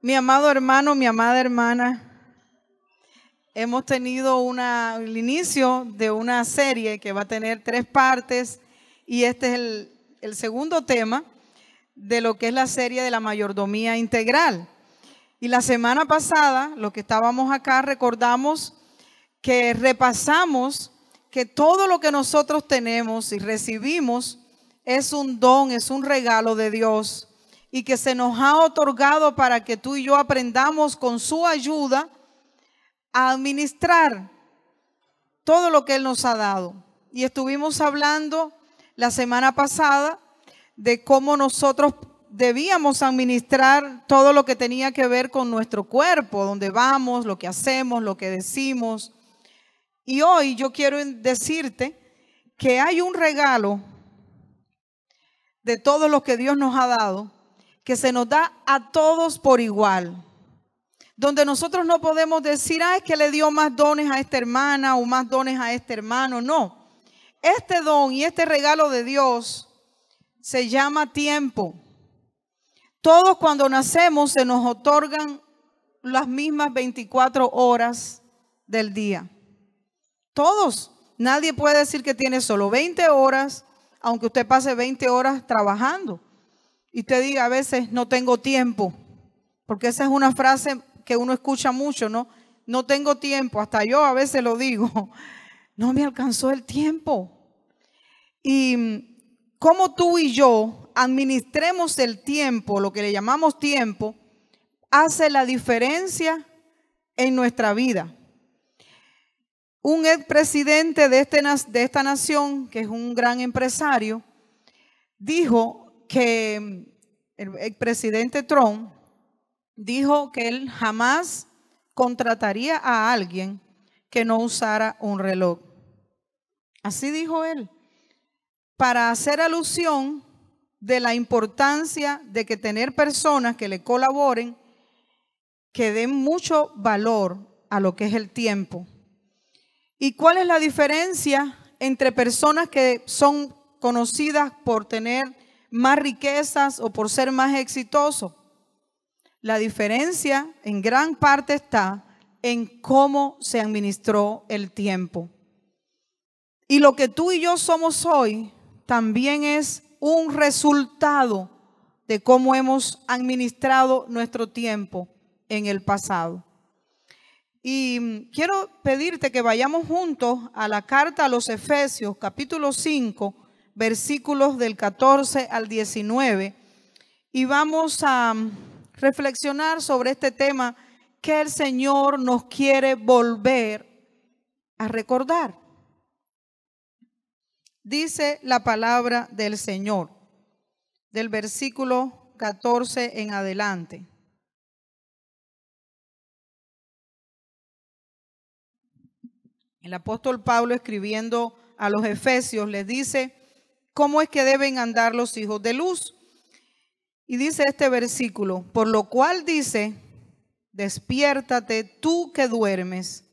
Mi amado hermano, mi amada hermana, hemos tenido el inicio de una serie que va a tener tres partes y este es el, el segundo tema de lo que es la serie de la mayordomía integral. Y la semana pasada, lo que estábamos acá, recordamos que repasamos que todo lo que nosotros tenemos y recibimos es un don, es un regalo de Dios y que se nos ha otorgado para que tú y yo aprendamos con su ayuda a administrar todo lo que Él nos ha dado. Y estuvimos hablando la semana pasada de cómo nosotros debíamos administrar todo lo que tenía que ver con nuestro cuerpo, Dónde vamos, lo que hacemos, lo que decimos. Y hoy yo quiero decirte que hay un regalo de todo lo que Dios nos ha dado que se nos da a todos por igual. Donde nosotros no podemos decir, ah, es que le dio más dones a esta hermana o más dones a este hermano. No. Este don y este regalo de Dios se llama tiempo. Todos cuando nacemos se nos otorgan las mismas 24 horas del día. Todos. Nadie puede decir que tiene solo 20 horas, aunque usted pase 20 horas trabajando y te diga a veces no tengo tiempo, porque esa es una frase que uno escucha mucho, ¿no? No tengo tiempo, hasta yo a veces lo digo, no me alcanzó el tiempo. Y mm, cómo tú y yo administremos el tiempo, lo que le llamamos tiempo, hace la diferencia en nuestra vida. Un expresidente de, este, de esta nación, que es un gran empresario, dijo que mm, el, presidente Trump dijo que él jamás contrataría a alguien que no usara un reloj. Así dijo él, para hacer alusión de la importancia de que tener personas que le colaboren, que den mucho valor a lo que es el tiempo. ¿Y cuál es la diferencia entre personas que son conocidas por tener más riquezas o por ser más exitoso. La diferencia en gran parte está en cómo se administró el tiempo. Y lo que tú y yo somos hoy también es un resultado de cómo hemos administrado nuestro tiempo en el pasado. Y quiero pedirte que vayamos juntos a la carta a los Efesios, capítulo 5, versículos del 14 al 19 y vamos a reflexionar sobre este tema que el Señor nos quiere volver a recordar. Dice la palabra del Señor, del versículo 14 en adelante. El apóstol Pablo escribiendo a los Efesios le dice, cómo es que deben andar los hijos de luz. Y dice este versículo, por lo cual dice, despiértate tú que duermes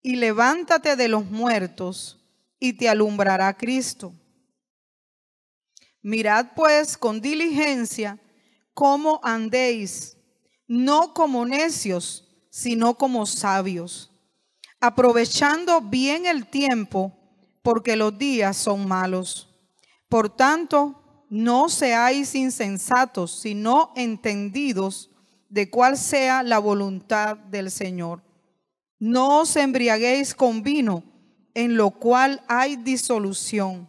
y levántate de los muertos y te alumbrará Cristo. Mirad pues con diligencia cómo andéis, no como necios, sino como sabios, aprovechando bien el tiempo, porque los días son malos. Por tanto, no seáis insensatos, sino entendidos de cuál sea la voluntad del Señor. No os embriaguéis con vino, en lo cual hay disolución.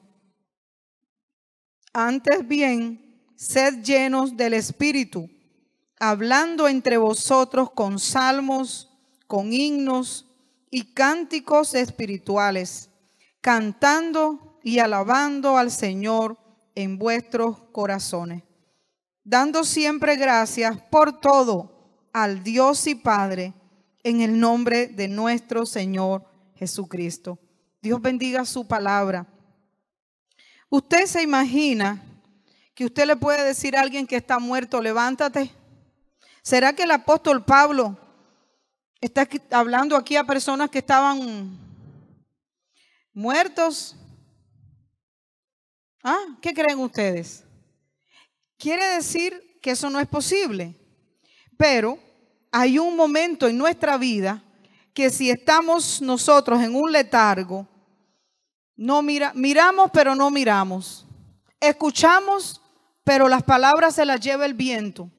Antes bien, sed llenos del Espíritu, hablando entre vosotros con salmos, con himnos y cánticos espirituales, cantando y alabando al Señor en vuestros corazones, dando siempre gracias por todo al Dios y Padre en el nombre de nuestro Señor Jesucristo. Dios bendiga su palabra. ¿Usted se imagina que usted le puede decir a alguien que está muerto, levántate? ¿Será que el apóstol Pablo está hablando aquí a personas que estaban muertos, Ah, ¿Qué creen ustedes? Quiere decir que eso no es posible. Pero hay un momento en nuestra vida que si estamos nosotros en un letargo, no mira, miramos pero no miramos. Escuchamos pero las palabras se las lleva el viento.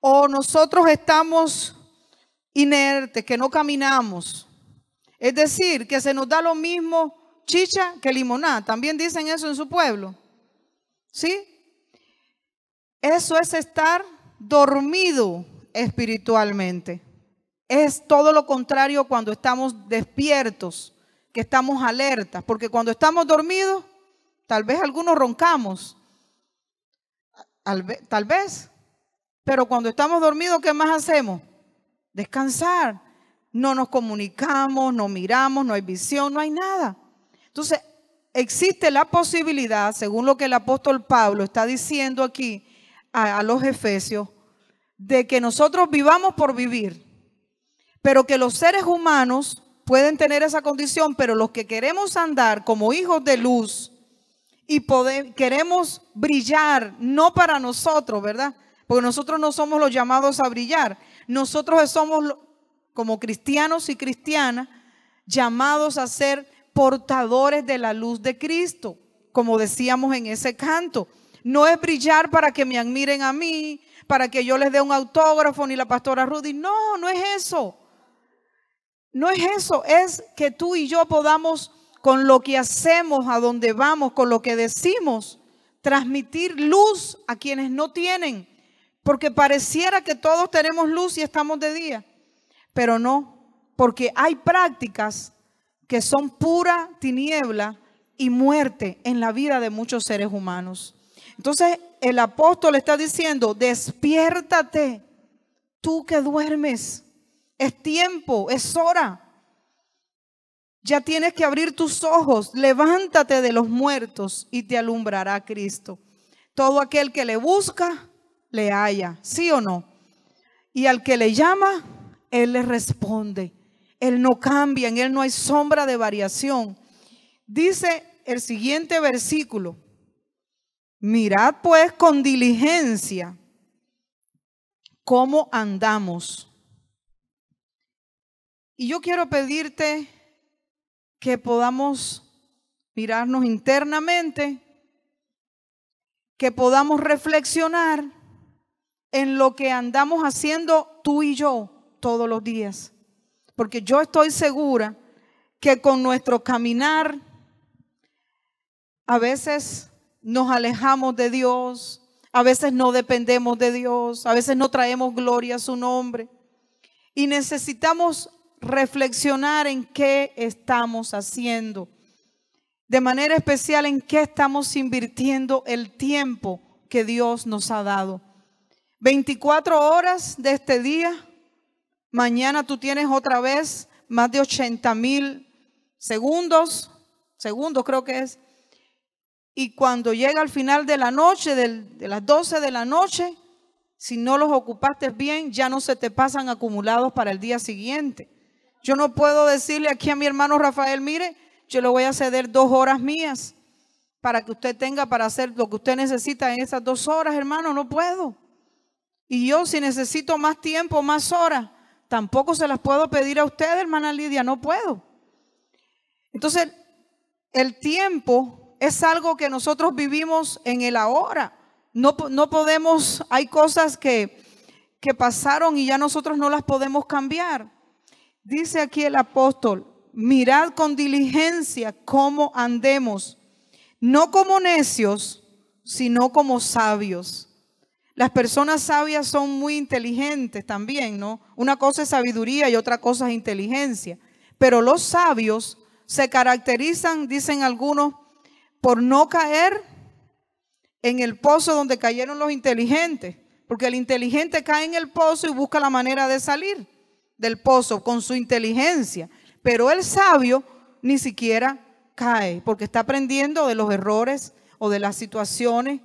O nosotros estamos inertes, que no caminamos. Es decir, que se nos da lo mismo chicha que limonada. También dicen eso en su pueblo. ¿Sí? Eso es estar dormido espiritualmente. Es todo lo contrario cuando estamos despiertos, que estamos alertas, porque cuando estamos dormidos, tal vez algunos roncamos, tal vez, pero cuando estamos dormidos, ¿qué más hacemos? Descansar. No nos comunicamos, no miramos, no hay visión, no hay nada. Entonces, existe la posibilidad, según lo que el apóstol Pablo está diciendo aquí a, los efesios, de que nosotros vivamos por vivir, pero que los seres humanos pueden tener esa condición, pero los que queremos andar como hijos de luz y queremos brillar, no para nosotros, ¿verdad? Porque nosotros no somos los llamados a brillar, nosotros somos como cristianos y cristianas llamados a ser portadores de la luz de Cristo, como decíamos en ese canto. No es brillar para que me admiren a mí, para que yo les dé un autógrafo ni la pastora Rudy. No, no es eso. No es eso, es que tú y yo podamos con lo que hacemos, a donde vamos, con lo que decimos, transmitir luz a quienes no tienen. Porque pareciera que todos tenemos luz y estamos de día, pero no, porque hay prácticas que son pura tiniebla y muerte en la vida de muchos seres humanos. Entonces el apóstol está diciendo, despiértate, tú que duermes, es tiempo, es hora. Ya tienes que abrir tus ojos, levántate de los muertos y te alumbrará Cristo. Todo aquel que le busca, le halla, ¿sí o no? Y al que le llama, Él le responde. Él no cambia, en Él no hay sombra de variación. Dice el siguiente versículo, mirad pues con diligencia cómo andamos. Y yo quiero pedirte que podamos mirarnos internamente, que podamos reflexionar en lo que andamos haciendo tú y yo todos los días porque yo estoy segura que con nuestro caminar a veces nos alejamos de Dios, a veces no dependemos de Dios, a veces no traemos gloria a su nombre. Y necesitamos reflexionar en qué estamos haciendo. De manera especial en qué estamos invirtiendo el tiempo que Dios nos ha dado. 24 horas de este día Mañana tú tienes otra vez más de 80 mil segundos, segundos creo que es. Y cuando llega al final de la noche, de las 12 de la noche, si no los ocupaste bien, ya no se te pasan acumulados para el día siguiente. Yo no puedo decirle aquí a mi hermano Rafael, mire, yo le voy a ceder dos horas mías para que usted tenga para hacer lo que usted necesita en esas dos horas, hermano, no puedo. Y yo si necesito más tiempo, más horas, Tampoco se las puedo pedir a usted, hermana Lidia, no puedo. Entonces, el tiempo es algo que nosotros vivimos en el ahora. No, no podemos, hay cosas que, que pasaron y ya nosotros no las podemos cambiar. Dice aquí el apóstol, mirad con diligencia cómo andemos, no como necios, sino como sabios las personas sabias son muy inteligentes también, ¿no? Una cosa es sabiduría y otra cosa es inteligencia. Pero los sabios se caracterizan, dicen algunos, por no caer en el pozo donde cayeron los inteligentes. Porque el inteligente cae en el pozo y busca la manera de salir del pozo con su inteligencia. Pero el sabio ni siquiera cae porque está aprendiendo de los errores o de las situaciones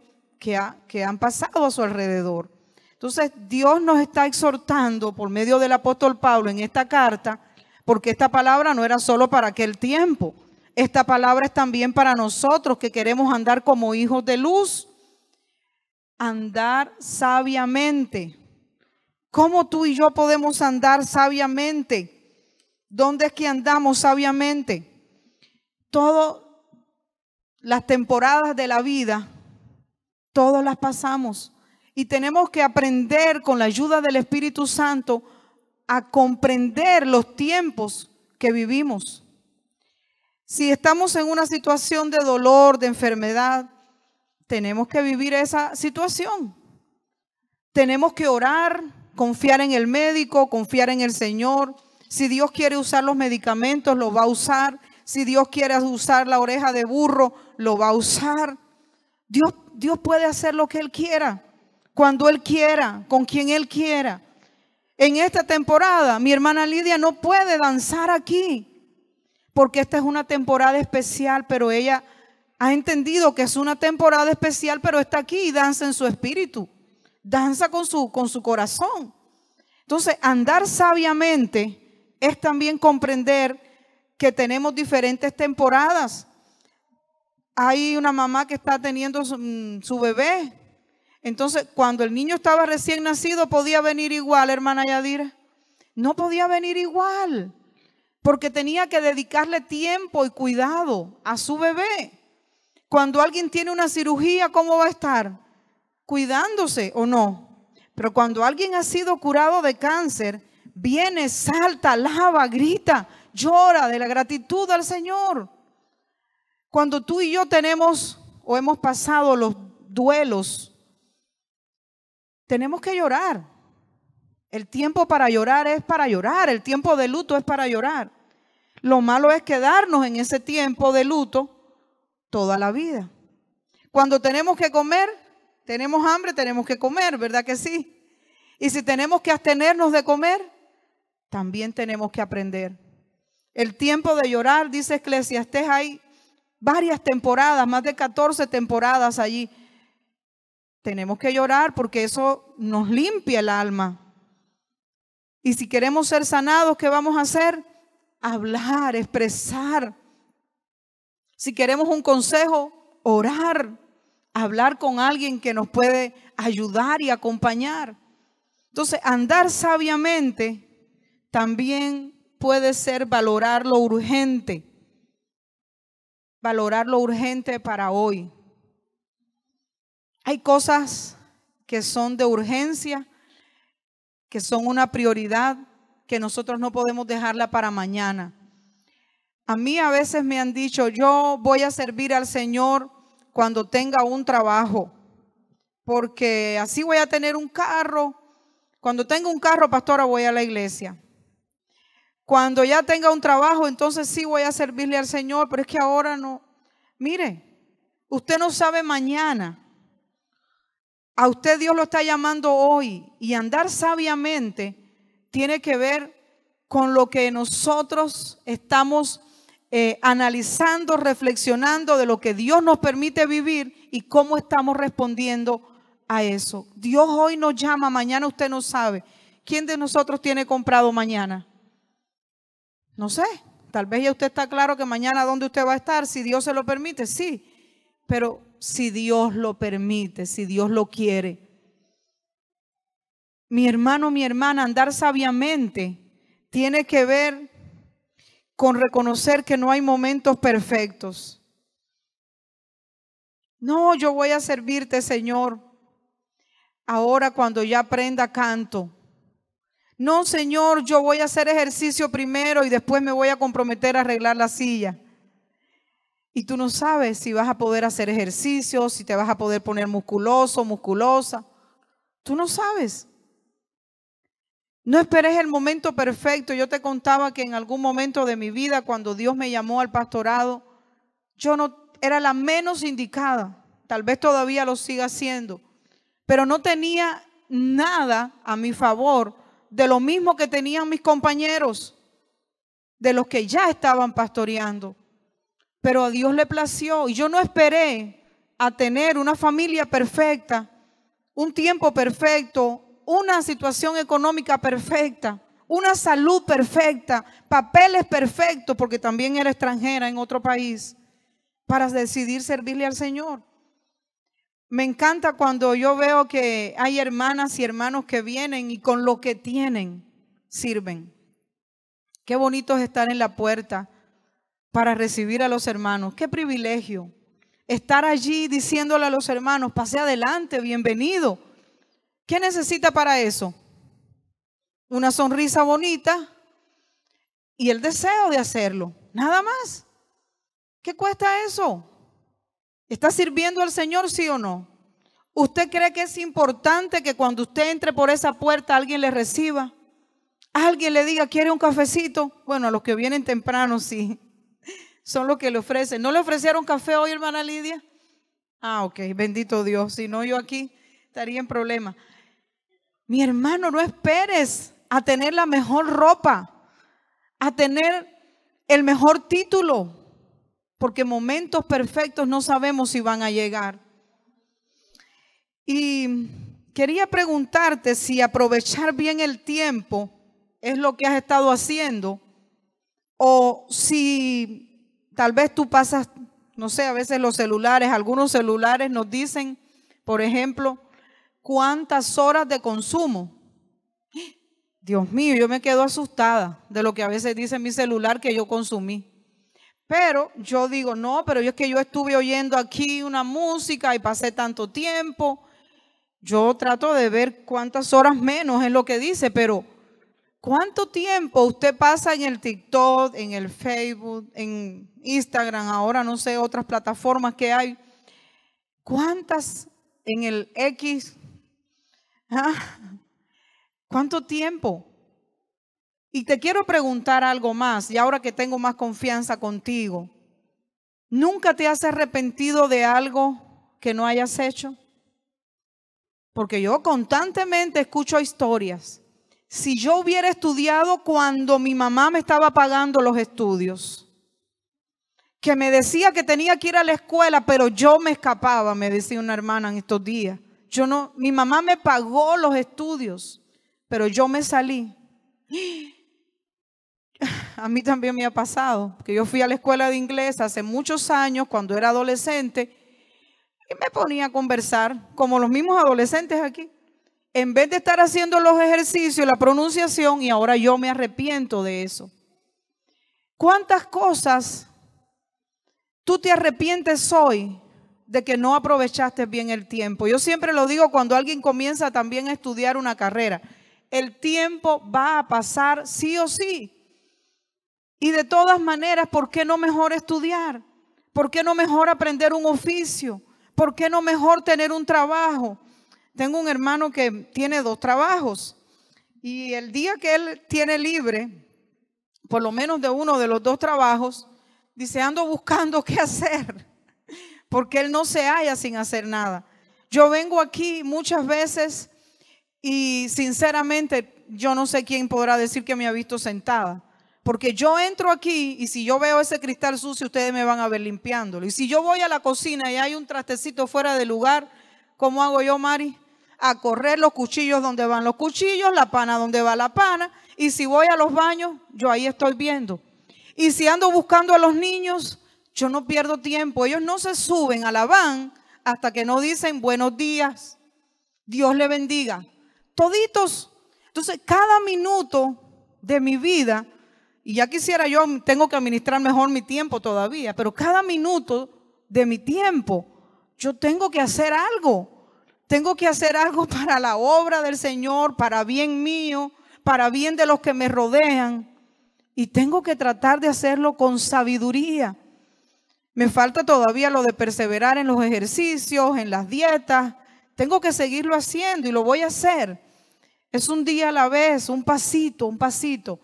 que, han pasado a su alrededor. Entonces Dios nos está exhortando por medio del apóstol Pablo en esta carta, porque esta palabra no era solo para aquel tiempo, esta palabra es también para nosotros que queremos andar como hijos de luz, andar sabiamente. ¿Cómo tú y yo podemos andar sabiamente? ¿Dónde es que andamos sabiamente? Todas las temporadas de la vida todos las pasamos. Y tenemos que aprender con la ayuda del Espíritu Santo a comprender los tiempos que vivimos. Si estamos en una situación de dolor, de enfermedad, tenemos que vivir esa situación. Tenemos que orar, confiar en el médico, confiar en el Señor. Si Dios quiere usar los medicamentos, lo va a usar. Si Dios quiere usar la oreja de burro, lo va a usar. Dios, puede hacer lo que Él quiera, cuando Él quiera, con quien Él quiera. En esta temporada, mi hermana Lidia no puede danzar aquí, porque esta es una temporada especial, pero ella ha entendido que es una temporada especial, pero está aquí y danza en su espíritu, danza con su, con su corazón. Entonces, andar sabiamente es también comprender que tenemos diferentes temporadas hay una mamá que está teniendo mm, su, bebé. Entonces, cuando el niño estaba recién nacido, ¿podía venir igual, hermana Yadira? No podía venir igual, porque tenía que dedicarle tiempo y cuidado a su bebé. Cuando alguien tiene una cirugía, ¿cómo va a estar? ¿Cuidándose o no? Pero cuando alguien ha sido curado de cáncer, viene, salta, lava, grita, llora de la gratitud al Señor cuando tú y yo tenemos o hemos pasado los duelos, tenemos que llorar. El tiempo para llorar es para llorar, el tiempo de luto es para llorar. Lo malo es quedarnos en ese tiempo de luto toda la vida. Cuando tenemos que comer, tenemos hambre, tenemos que comer, ¿verdad que sí? Y si tenemos que abstenernos de comer, también tenemos que aprender. El tiempo de llorar, dice estés ahí varias temporadas, más de 14 temporadas allí. Tenemos que llorar porque eso nos limpia el alma. Y si queremos ser sanados, ¿qué vamos a hacer? Hablar, expresar. Si queremos un consejo, orar, hablar con alguien que nos puede ayudar y acompañar. Entonces, andar sabiamente también puede ser valorar lo urgente valorar lo urgente para hoy. Hay cosas que son de urgencia, que son una prioridad, que nosotros no podemos dejarla para mañana. A mí a veces me han dicho, yo voy a servir al Señor cuando tenga un trabajo, porque así voy a tener un carro. Cuando tenga un carro, pastora, voy a la iglesia. Cuando ya tenga un trabajo, entonces sí voy a servirle al Señor, pero es que ahora no. Mire, usted no sabe mañana. A usted Dios lo está llamando hoy y andar sabiamente tiene que ver con lo que nosotros estamos eh, analizando, reflexionando de lo que Dios nos permite vivir y cómo estamos respondiendo a eso. Dios hoy nos llama, mañana usted no sabe. ¿Quién de nosotros tiene comprado mañana? No sé, tal vez ya usted está claro que mañana dónde usted va a estar, si Dios se lo permite, sí, pero si Dios lo permite, si Dios lo quiere. Mi hermano, mi hermana, andar sabiamente tiene que ver con reconocer que no hay momentos perfectos. No, yo voy a servirte, Señor. Ahora cuando ya aprenda canto, no, Señor, yo voy a hacer ejercicio primero y después me voy a comprometer a arreglar la silla. Y tú no sabes si vas a poder hacer ejercicio, si te vas a poder poner musculoso, musculosa. Tú no sabes. No esperes el momento perfecto. Yo te contaba que en algún momento de mi vida, cuando Dios me llamó al pastorado, yo no era la menos indicada. Tal vez todavía lo siga siendo. Pero no tenía nada a mi favor de lo mismo que tenían mis compañeros, de los que ya estaban pastoreando. Pero a Dios le plació y yo no esperé a tener una familia perfecta, un tiempo perfecto, una situación económica perfecta, una salud perfecta, papeles perfectos, porque también era extranjera en otro país, para decidir servirle al Señor. Me encanta cuando yo veo que hay hermanas y hermanos que vienen y con lo que tienen sirven. Qué bonito es estar en la puerta para recibir a los hermanos. Qué privilegio estar allí diciéndole a los hermanos, pase adelante, bienvenido. ¿Qué necesita para eso? Una sonrisa bonita y el deseo de hacerlo, nada más. ¿Qué cuesta eso? ¿Está sirviendo al Señor, sí o no? ¿Usted cree que es importante que cuando usted entre por esa puerta alguien le reciba? Alguien le diga, ¿quiere un cafecito? Bueno, a los que vienen temprano sí. Son los que le ofrecen. ¿No le ofrecieron café hoy, hermana Lidia? Ah, ok, bendito Dios. Si no, yo aquí estaría en problema. Mi hermano, no esperes a tener la mejor ropa, a tener el mejor título, porque momentos perfectos no sabemos si van a llegar. Y quería preguntarte si aprovechar bien el tiempo es lo que has estado haciendo o si tal vez tú pasas, no sé, a veces los celulares, algunos celulares nos dicen, por ejemplo, cuántas horas de consumo. Dios mío, yo me quedo asustada de lo que a veces dice mi celular que yo consumí. Pero yo digo, no, pero yo es que yo estuve oyendo aquí una música y pasé tanto tiempo. Yo trato de ver cuántas horas menos es lo que dice, pero ¿cuánto tiempo usted pasa en el TikTok, en el Facebook, en Instagram, ahora no sé, otras plataformas que hay? ¿Cuántas en el X? ¿Ah? ¿Cuánto tiempo? Y te quiero preguntar algo más, y ahora que tengo más confianza contigo, ¿nunca te has arrepentido de algo que no hayas hecho? Porque yo constantemente escucho historias. Si yo hubiera estudiado cuando mi mamá me estaba pagando los estudios, que me decía que tenía que ir a la escuela, pero yo me escapaba, me decía una hermana en estos días. Yo no, mi mamá me pagó los estudios, pero yo me salí a mí también me ha pasado, que yo fui a la escuela de inglés hace muchos años, cuando era adolescente, y me ponía a conversar como los mismos adolescentes aquí. En vez de estar haciendo los ejercicios, la pronunciación, y ahora yo me arrepiento de eso. ¿Cuántas cosas tú te arrepientes hoy de que no aprovechaste bien el tiempo? Yo siempre lo digo cuando alguien comienza también a estudiar una carrera. El tiempo va a pasar sí o sí. Y de todas maneras, ¿por qué no mejor estudiar? ¿Por qué no mejor aprender un oficio? ¿Por qué no mejor tener un trabajo? Tengo un hermano que tiene dos trabajos y el día que él tiene libre, por lo menos de uno de los dos trabajos, dice, ando buscando qué hacer, porque él no se halla sin hacer nada. Yo vengo aquí muchas veces y sinceramente yo no sé quién podrá decir que me ha visto sentada porque yo entro aquí y si yo veo ese cristal sucio, ustedes me van a ver limpiándolo. Y si yo voy a la cocina y hay un trastecito fuera de lugar, ¿cómo hago yo, Mari? A correr los cuchillos donde van los cuchillos, la pana donde va la pana. Y si voy a los baños, yo ahí estoy viendo. Y si ando buscando a los niños, yo no pierdo tiempo. Ellos no se suben a la van hasta que no dicen buenos días, Dios le bendiga. Toditos. Entonces, cada minuto de mi vida y ya quisiera yo, tengo que administrar mejor mi tiempo todavía, pero cada minuto de mi tiempo yo tengo que hacer algo. Tengo que hacer algo para la obra del Señor, para bien mío, para bien de los que me rodean. Y tengo que tratar de hacerlo con sabiduría. Me falta todavía lo de perseverar en los ejercicios, en las dietas. Tengo que seguirlo haciendo y lo voy a hacer. Es un día a la vez, un pasito, un pasito.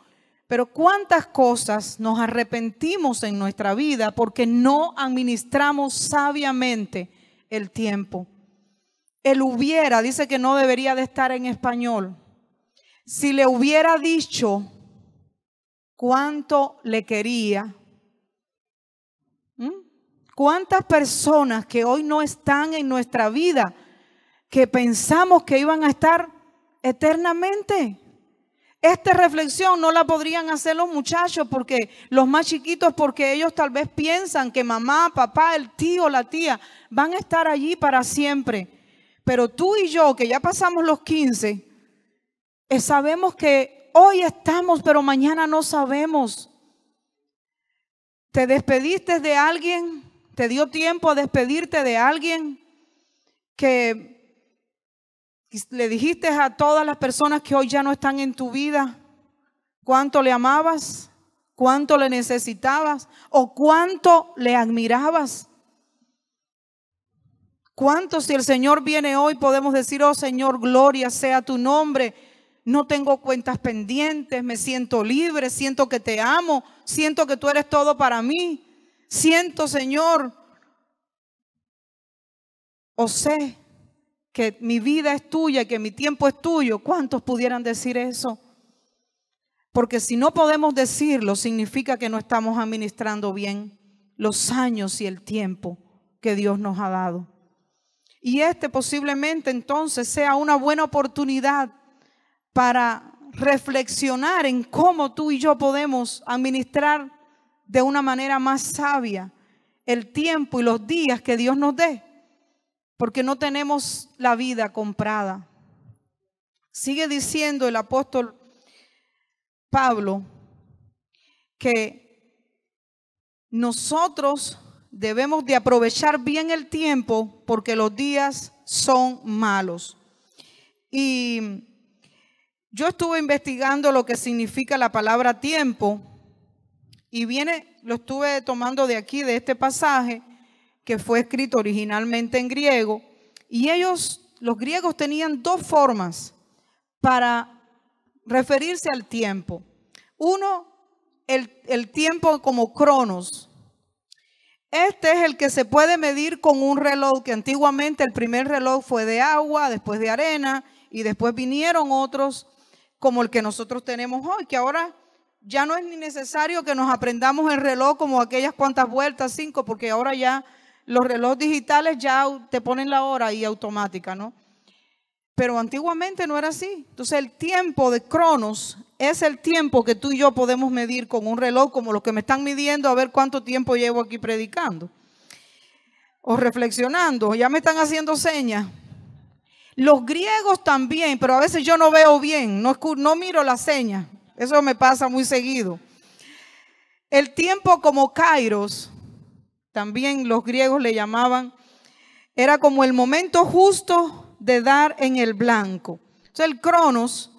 Pero cuántas cosas nos arrepentimos en nuestra vida porque no administramos sabiamente el tiempo. Él hubiera, dice que no debería de estar en español. Si le hubiera dicho cuánto le quería, ¿Cuántas personas que hoy no están en nuestra vida, que pensamos que iban a estar eternamente? Esta reflexión no la podrían hacer los muchachos porque los más chiquitos porque ellos tal vez piensan que mamá, papá, el tío, la tía van a estar allí para siempre. Pero tú y yo que ya pasamos los 15, eh, sabemos que hoy estamos, pero mañana no sabemos. ¿Te despediste de alguien? ¿Te dio tiempo a despedirte de alguien que le dijiste a todas las personas que hoy ya no están en tu vida cuánto le amabas, cuánto le necesitabas o cuánto le admirabas. ¿Cuánto si el Señor viene hoy podemos decir, oh Señor, gloria sea tu nombre? No tengo cuentas pendientes, me siento libre, siento que te amo, siento que tú eres todo para mí. Siento, Señor, o sé que mi vida es tuya, que mi tiempo es tuyo. ¿Cuántos pudieran decir eso? Porque si no podemos decirlo, significa que no estamos administrando bien los años y el tiempo que Dios nos ha dado. Y este posiblemente entonces sea una buena oportunidad para reflexionar en cómo tú y yo podemos administrar de una manera más sabia el tiempo y los días que Dios nos dé porque no tenemos la vida comprada. Sigue diciendo el apóstol Pablo que nosotros debemos de aprovechar bien el tiempo porque los días son malos. Y yo estuve investigando lo que significa la palabra tiempo y viene, lo estuve tomando de aquí, de este pasaje, que fue escrito originalmente en griego, y ellos, los griegos tenían dos formas para referirse al tiempo. Uno, el, el tiempo como cronos. Este es el que se puede medir con un reloj, que antiguamente el primer reloj fue de agua, después de arena, y después vinieron otros como el que nosotros tenemos hoy, que ahora ya no es ni necesario que nos aprendamos el reloj como aquellas cuantas vueltas, cinco, porque ahora ya los relojes digitales ya te ponen la hora y automática, ¿no? Pero antiguamente no era así. Entonces el tiempo de Cronos es el tiempo que tú y yo podemos medir con un reloj como los que me están midiendo a ver cuánto tiempo llevo aquí predicando. O reflexionando, ya me están haciendo señas. Los griegos también, pero a veces yo no veo bien, no, no miro las señas. Eso me pasa muy seguido. El tiempo como Kairos también los griegos le llamaban, era como el momento justo de dar en el blanco. Entonces el Cronos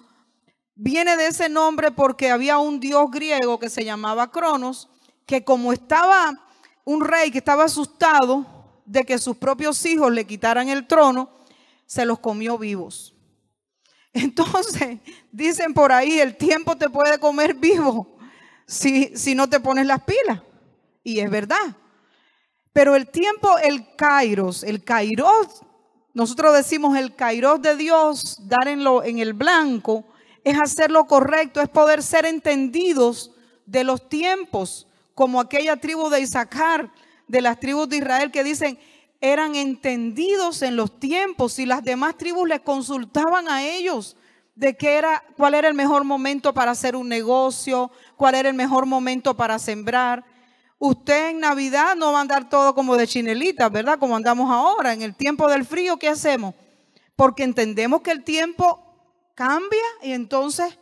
viene de ese nombre porque había un dios griego que se llamaba Cronos, que como estaba un rey que estaba asustado de que sus propios hijos le quitaran el trono, se los comió vivos. Entonces, dicen por ahí, el tiempo te puede comer vivo si, si no te pones las pilas. Y es verdad. Pero el tiempo, el kairos, el kairos, nosotros decimos el kairos de Dios, dar en, lo, en el blanco, es hacer lo correcto, es poder ser entendidos de los tiempos, como aquella tribu de Isaacar, de las tribus de Israel que dicen, eran entendidos en los tiempos y las demás tribus les consultaban a ellos de qué era, cuál era el mejor momento para hacer un negocio, cuál era el mejor momento para sembrar, Usted en Navidad no va a andar todo como de chinelita, ¿verdad? Como andamos ahora. En el tiempo del frío, ¿qué hacemos? Porque entendemos que el tiempo cambia y entonces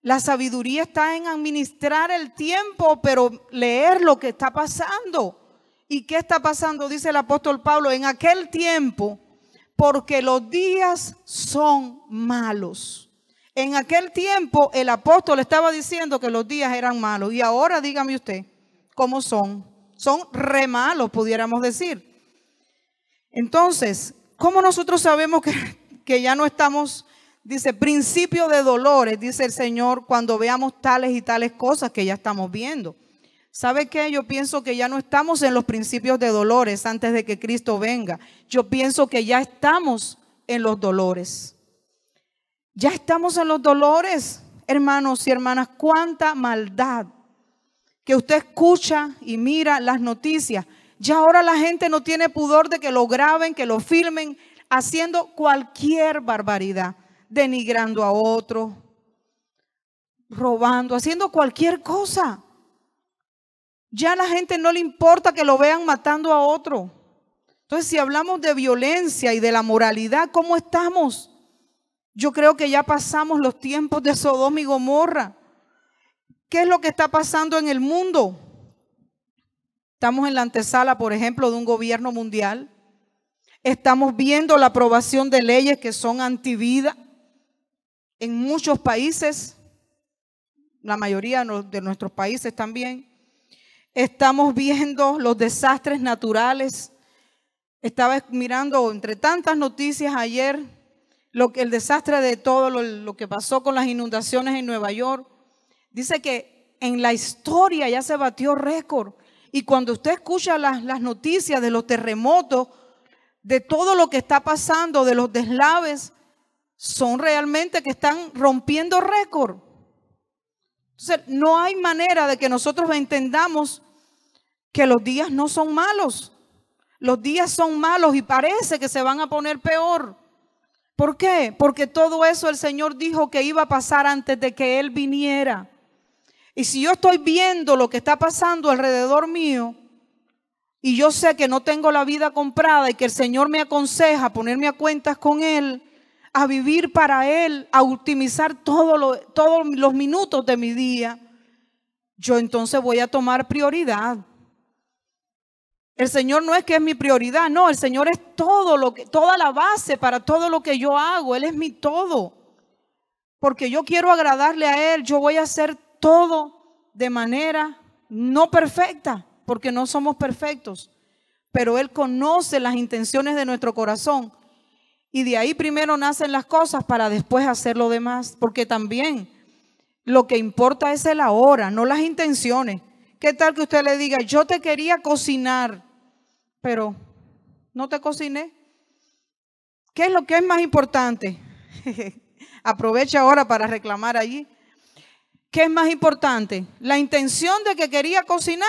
la sabiduría está en administrar el tiempo, pero leer lo que está pasando. ¿Y qué está pasando? Dice el apóstol Pablo, en aquel tiempo, porque los días son malos. En aquel tiempo el apóstol estaba diciendo que los días eran malos y ahora dígame usted como son. Son re malos, pudiéramos decir. Entonces, ¿cómo nosotros sabemos que, que ya no estamos, dice, principio de dolores, dice el Señor, cuando veamos tales y tales cosas que ya estamos viendo? ¿Sabe qué? Yo pienso que ya no estamos en los principios de dolores antes de que Cristo venga. Yo pienso que ya estamos en los dolores. Ya estamos en los dolores, hermanos y hermanas. ¿Cuánta maldad que usted escucha y mira las noticias. Ya ahora la gente no tiene pudor de que lo graben, que lo filmen, haciendo cualquier barbaridad, denigrando a otro, robando, haciendo cualquier cosa. Ya a la gente no le importa que lo vean matando a otro. Entonces, si hablamos de violencia y de la moralidad, ¿cómo estamos? Yo creo que ya pasamos los tiempos de Sodoma y Gomorra. ¿Qué es lo que está pasando en el mundo? Estamos en la antesala, por ejemplo, de un gobierno mundial. Estamos viendo la aprobación de leyes que son antivida en muchos países, la mayoría de nuestros países también. Estamos viendo los desastres naturales. Estaba mirando entre tantas noticias ayer lo que, el desastre de todo lo que pasó con las inundaciones en Nueva York Dice que en la historia ya se batió récord. Y cuando usted escucha las, noticias de los terremotos, de todo lo que está pasando, de los deslaves, son realmente que están rompiendo récord. Entonces, no hay manera de que nosotros entendamos que los días no son malos. Los días son malos y parece que se van a poner peor. ¿Por qué? Porque todo eso el Señor dijo que iba a pasar antes de que Él viniera. Y si yo estoy viendo lo que está pasando alrededor mío y yo sé que no tengo la vida comprada y que el Señor me aconseja ponerme a cuentas con Él, a vivir para Él, a optimizar todos los minutos de mi día, yo entonces voy a tomar prioridad. El Señor no es que es mi prioridad, no, el Señor es todo lo que, toda la base para todo lo que yo hago, Él es mi todo. Porque yo quiero agradarle a Él, yo voy a hacer todo de manera no perfecta, porque no somos perfectos, pero Él conoce las intenciones de nuestro corazón. Y de ahí primero nacen las cosas para después hacer lo demás, porque también lo que importa es el ahora, no las intenciones. ¿Qué tal que usted le diga, yo te quería cocinar, pero no te cociné? ¿Qué es lo que es más importante? Aprovecha ahora para reclamar allí. ¿Qué es más importante? ¿La intención de que quería cocinar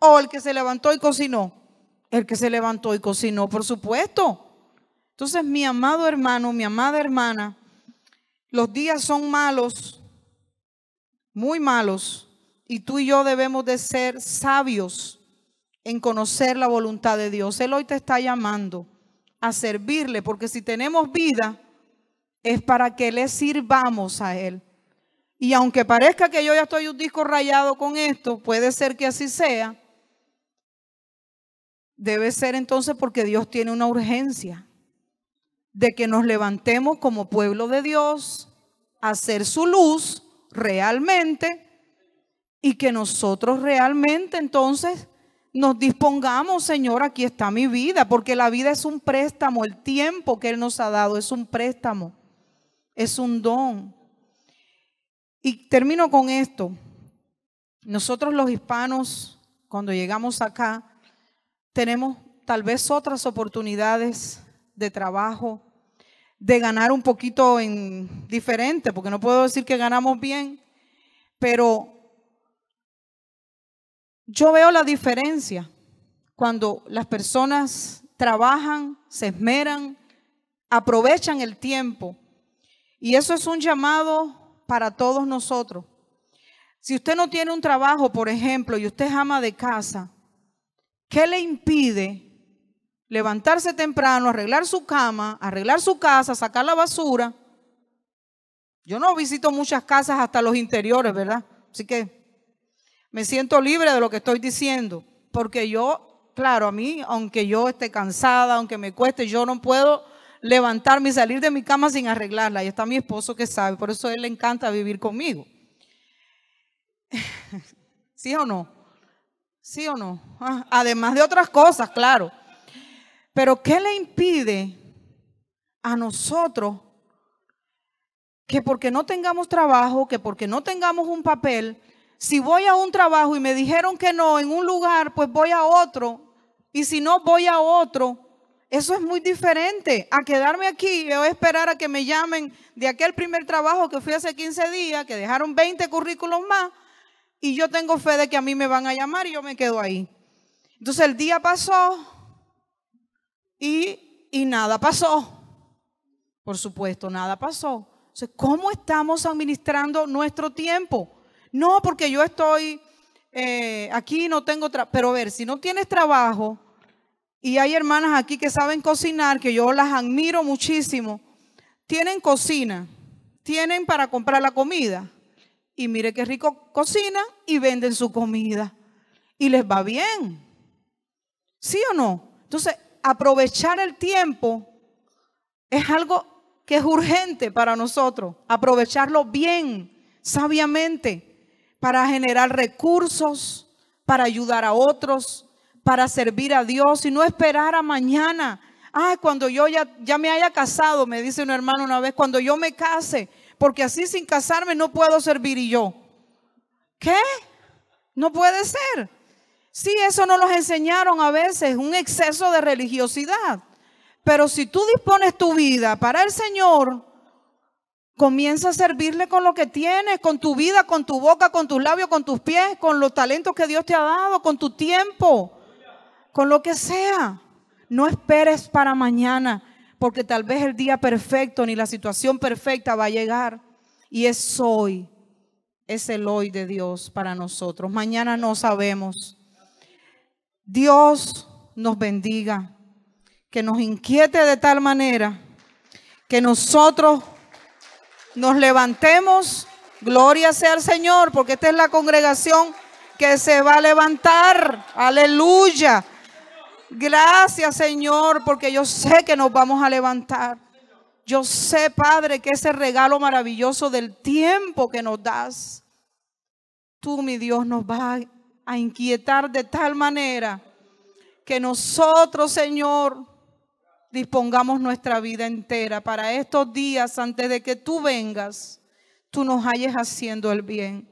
o el que se levantó y cocinó? El que se levantó y cocinó, por supuesto. Entonces, mi amado hermano, mi amada hermana, los días son malos, muy malos, y tú y yo debemos de ser sabios en conocer la voluntad de Dios. Él hoy te está llamando a servirle, porque si tenemos vida, es para que le sirvamos a Él. Y aunque parezca que yo ya estoy un disco rayado con esto, puede ser que así sea, debe ser entonces porque Dios tiene una urgencia de que nos levantemos como pueblo de Dios, a hacer su luz realmente y que nosotros realmente entonces nos dispongamos, Señor, aquí está mi vida, porque la vida es un préstamo, el tiempo que Él nos ha dado es un préstamo, es un don. Y termino con esto. Nosotros los hispanos, cuando llegamos acá, tenemos tal vez otras oportunidades de trabajo, de ganar un poquito en diferente, porque no puedo decir que ganamos bien, pero yo veo la diferencia cuando las personas trabajan, se esmeran, aprovechan el tiempo. Y eso es un llamado para todos nosotros. Si usted no tiene un trabajo, por ejemplo, y usted es ama de casa, ¿qué le impide levantarse temprano, arreglar su cama, arreglar su casa, sacar la basura? Yo no visito muchas casas hasta los interiores, ¿verdad? Así que me siento libre de lo que estoy diciendo, porque yo, claro, a mí, aunque yo esté cansada, aunque me cueste, yo no puedo levantarme y salir de mi cama sin arreglarla. Y está mi esposo que sabe, por eso él le encanta vivir conmigo. ¿Sí o no? ¿Sí o no? Ah, además de otras cosas, claro. Pero ¿qué le impide a nosotros que porque no tengamos trabajo, que porque no tengamos un papel, si voy a un trabajo y me dijeron que no en un lugar, pues voy a otro. Y si no, voy a otro. Eso es muy diferente a quedarme aquí y esperar a que me llamen de aquel primer trabajo que fui hace 15 días, que dejaron 20 currículos más, y yo tengo fe de que a mí me van a llamar y yo me quedo ahí. Entonces el día pasó y, nada pasó. Por supuesto, nada pasó. Entonces, ¿cómo estamos administrando nuestro tiempo? No, porque yo estoy eh, aquí, no tengo trabajo. Pero a ver, si no tienes trabajo y hay hermanas aquí que saben cocinar, que yo las admiro muchísimo, tienen cocina, tienen para comprar la comida. Y mire qué rico cocina y venden su comida. Y les va bien. ¿Sí o no? Entonces, aprovechar el tiempo es algo que es urgente para nosotros. Aprovecharlo bien, sabiamente, para generar recursos, para ayudar a otros, para servir a Dios y no esperar a mañana. Ah, cuando yo ya, ya me haya casado, me dice un hermano una vez, cuando yo me case, porque así sin casarme no puedo servir y yo. ¿Qué? No puede ser. Sí, eso nos los enseñaron a veces, un exceso de religiosidad. Pero si tú dispones tu vida para el Señor, comienza a servirle con lo que tienes, con tu vida, con tu boca, con tus labios, con tus pies, con los talentos que Dios te ha dado, con tu tiempo con lo que sea. No esperes para mañana, porque tal vez el día perfecto ni la situación perfecta va a llegar. Y es hoy, es el hoy de Dios para nosotros. Mañana no sabemos. Dios nos bendiga, que nos inquiete de tal manera que nosotros nos levantemos. Gloria sea al Señor, porque esta es la congregación que se va a levantar. Aleluya. Gracias Señor, porque yo sé que nos vamos a levantar. Yo sé, Padre, que ese regalo maravilloso del tiempo que nos das, tú, mi Dios, nos va a inquietar de tal manera que nosotros, Señor, dispongamos nuestra vida entera para estos días antes de que tú vengas, tú nos halles haciendo el bien.